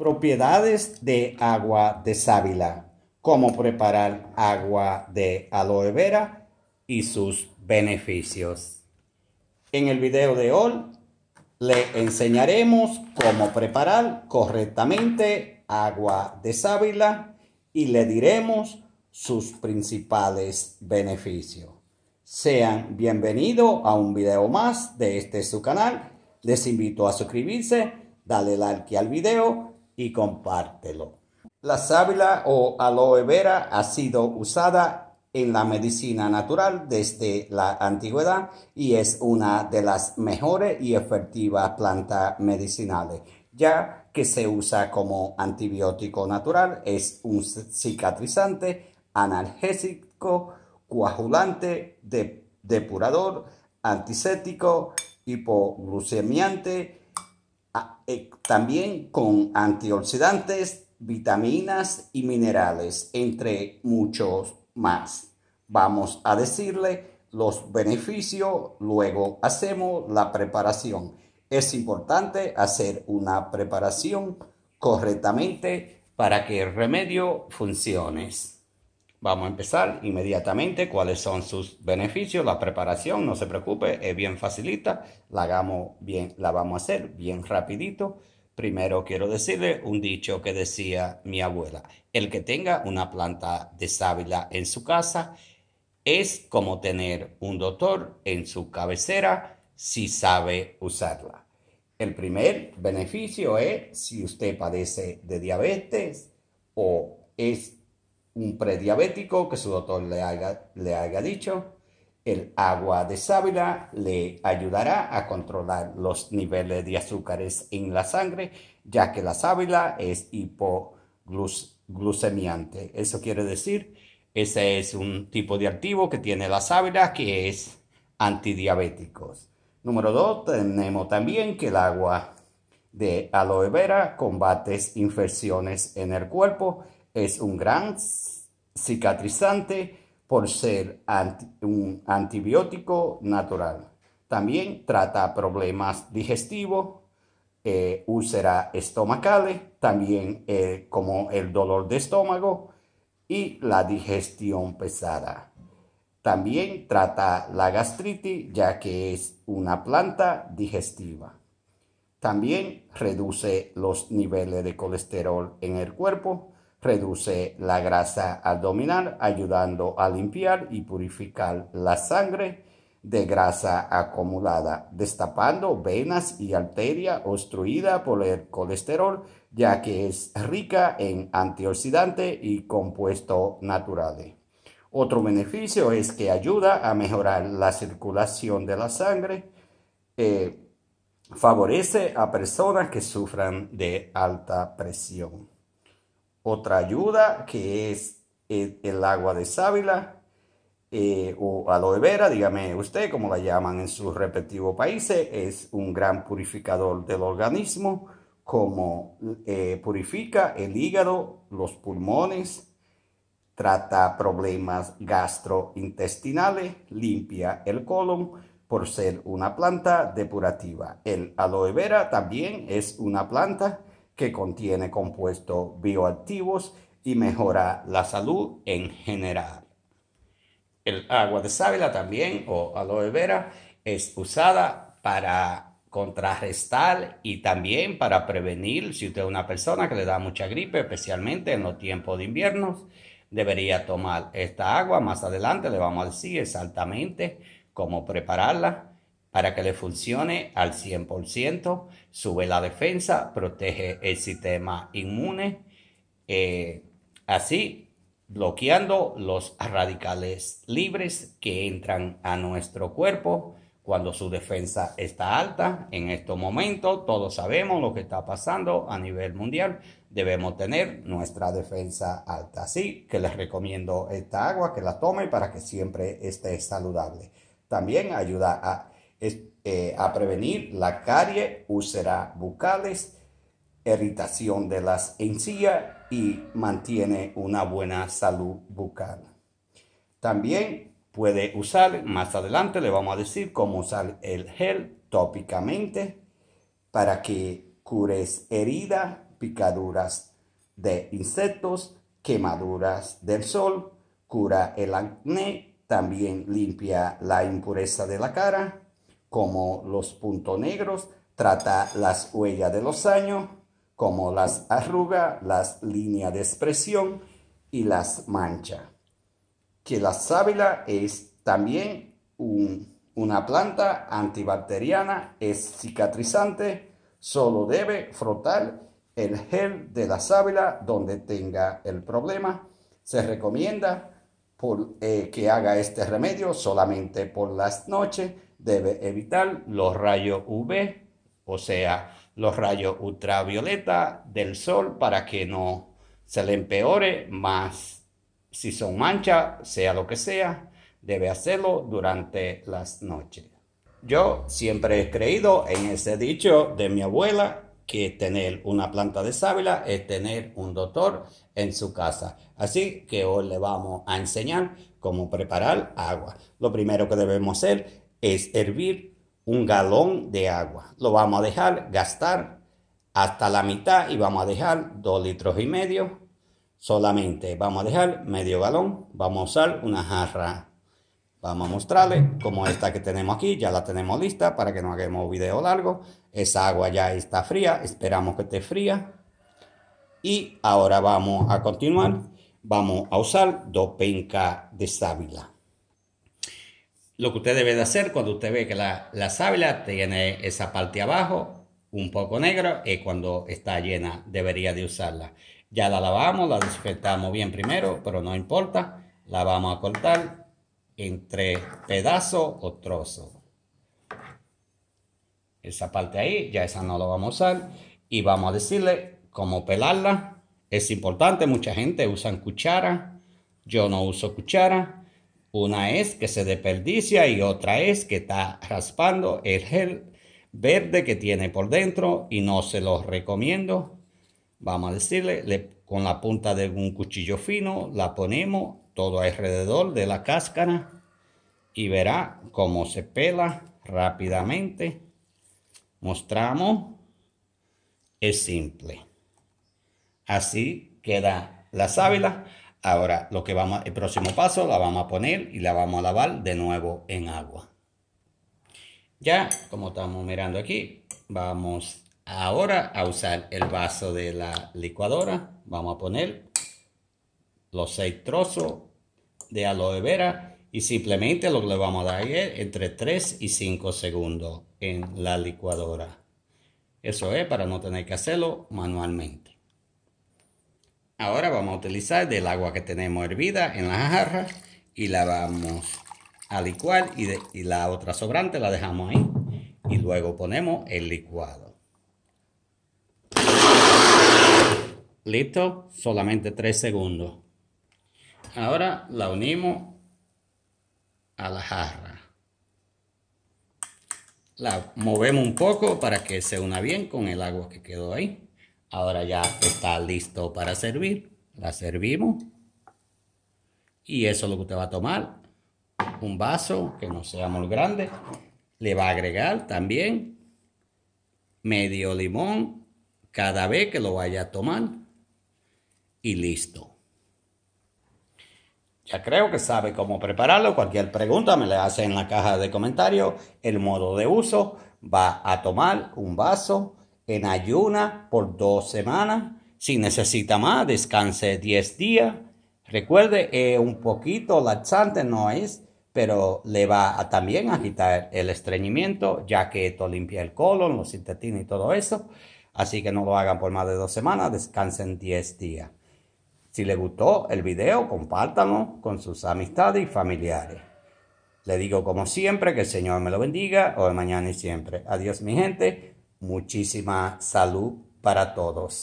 Propiedades de agua de sábila. Cómo preparar agua de aloe vera y sus beneficios. En el video de hoy le enseñaremos cómo preparar correctamente agua de sábila y le diremos sus principales beneficios. Sean bienvenidos a un video más de este su canal. Les invito a suscribirse, darle like al video y compártelo. La sábila o aloe vera ha sido usada en la medicina natural desde la antigüedad y es una de las mejores y efectivas plantas medicinales, ya que se usa como antibiótico natural, es un cicatrizante, analgésico, coagulante, depurador, antiséptico, hipoglucemiante, eh, también con antioxidantes, vitaminas y minerales, entre muchos más. Vamos a decirle los beneficios, luego hacemos la preparación. Es importante hacer una preparación correctamente para que el remedio funcione. Vamos a empezar inmediatamente. ¿Cuáles son sus beneficios? La preparación, no se preocupe, es bien facilita. La, hagamos bien, la vamos a hacer bien rapidito. Primero quiero decirle un dicho que decía mi abuela. El que tenga una planta de sábila en su casa es como tener un doctor en su cabecera si sabe usarla. El primer beneficio es si usted padece de diabetes o es un prediabético que su doctor le haya, le haya dicho, el agua de sábila le ayudará a controlar los niveles de azúcares en la sangre, ya que la sábila es hipoglucemiante. Eso quiere decir, ese es un tipo de activo que tiene la sábila que es antidiabético... Número dos, tenemos también que el agua de aloe vera combate infecciones en el cuerpo es un gran cicatrizante por ser un antibiótico natural. También trata problemas digestivos, eh, úlceras estomacales, también eh, como el dolor de estómago y la digestión pesada. También trata la gastritis ya que es una planta digestiva. También reduce los niveles de colesterol en el cuerpo, reduce la grasa abdominal, ayudando a limpiar y purificar la sangre de grasa acumulada, destapando venas y arteria obstruida por el colesterol, ya que es rica en antioxidantes y compuestos naturales. Otro beneficio es que ayuda a mejorar la circulación de la sangre, eh, favorece a personas que sufran de alta presión otra ayuda que es eh, el agua de sábila eh, o aloe vera, dígame usted cómo la llaman en sus respectivos países, es un gran purificador del organismo, como eh, purifica el hígado, los pulmones, trata problemas gastrointestinales, limpia el colon por ser una planta depurativa. El aloe vera también es una planta que contiene compuestos bioactivos y mejora la salud en general. El agua de sábila también o aloe vera es usada para contrarrestar y también para prevenir si usted es una persona que le da mucha gripe, especialmente en los tiempos de invierno, debería tomar esta agua. Más adelante le vamos a decir exactamente cómo prepararla para que le funcione al 100%, sube la defensa, protege el sistema inmune, eh, así bloqueando los radicales libres que entran a nuestro cuerpo cuando su defensa está alta. En estos momentos todos sabemos lo que está pasando a nivel mundial. Debemos tener nuestra defensa alta. Así que les recomiendo esta agua que la tome para que siempre esté saludable. También ayuda a eh, a prevenir la carie, úlceras bucales, irritación de las encías y mantiene una buena salud bucal. También puede usar, más adelante le vamos a decir cómo usar el gel tópicamente para que cures heridas, picaduras de insectos, quemaduras del sol, cura el acné, también limpia la impureza de la cara, como los puntos negros, trata las huellas de los años, como las arrugas, las líneas de expresión y las manchas. Que la sábila es también una planta antibacteriana, es cicatrizante, solo debe frotar el gel de la sábila donde tenga el problema. Se recomienda eh, que haga este remedio solamente por las noches. Debe evitar los rayos UV, o sea, los rayos ultravioleta del sol para que no se le empeore más. Si son manchas, sea lo que sea, debe hacerlo durante las noches. Yo siempre he creído en ese dicho de mi abuela que tener una planta de sábila es tener un doctor en su casa. Así que hoy le vamos a enseñar cómo preparar agua. Lo primero que debemos hacer es hervir un galón de agua. Lo vamos a dejar gastar hasta la mitad y vamos a dejar dos litros y medio solamente. Vamos a dejar medio galón. Vamos a usar una jarra Vamos a mostrarle como esta que tenemos aquí, ya la tenemos lista para que no hagamos video largo. Esa agua ya está fría, esperamos que esté fría. Y ahora vamos a continuar. Vamos a usar dos pencas de sábila. Lo que usted debe de hacer cuando usted ve que la, sábila tiene esa parte abajo un poco negra, es cuando está llena, debería de usarla. Ya la lavamos, la desinfectamos bien primero, pero no importa. La vamos a cortar entre pedazo o trozo. Esa parte ahí, ya esa no lo vamos a usar. Y vamos a decirle cómo pelarla. Es importante, mucha gente usan cuchara. Yo no uso cuchara. Una es que se desperdicia y otra es que está raspando el gel verde que tiene por dentro y no se los recomiendo. Vamos a decirle, con la punta de un cuchillo fino la ponemos todo alrededor de la cáscara y verá cómo se pela rápidamente. Mostramos, es simple. Así queda la sábila. Ahora lo que vamos, el próximo paso la vamos a poner y la vamos a lavar de nuevo en agua. Ya, como estamos mirando aquí, vamos ahora a usar el vaso de la licuadora. Vamos a poner los seis trozos de aloe vera y simplemente lo que le vamos a dar es eh, entre 3 y 5 segundos en la licuadora. Eso es para no tener que hacerlo manualmente. Ahora vamos a utilizar del agua que tenemos hervida en la jarra y la vamos a licuar y, y la otra sobrante la dejamos ahí y luego ponemos el licuado. Listo, solamente 3 segundos. Ahora la unimos a la jarra. La movemos un poco para que se una bien con el agua que quedó ahí. Ahora ya está listo para servir. La servimos. Y eso es lo que usted va a tomar. Un vaso que no sea muy grande. Le va a agregar también medio limón cada vez que lo vaya a tomar. Y listo. Ya creo que sabe cómo prepararlo. Cualquier pregunta me la hace en la caja de comentarios. El modo de uso va a tomar un vaso en ayuna por dos semanas. Si necesita más, descanse 10 días. Recuerde, es eh, un poquito laxante no es, pero le va a también a quitar el estreñimiento, ya que esto limpia el colon, los intestinos y todo eso. Así que no lo hagan por más de dos semanas, descansen 10 días. Si le gustó el video, compártanlo con sus amistades y familiares. Le digo como siempre que el Señor me lo bendiga, hoy, mañana y siempre. Adiós mi gente, muchísima salud para todos.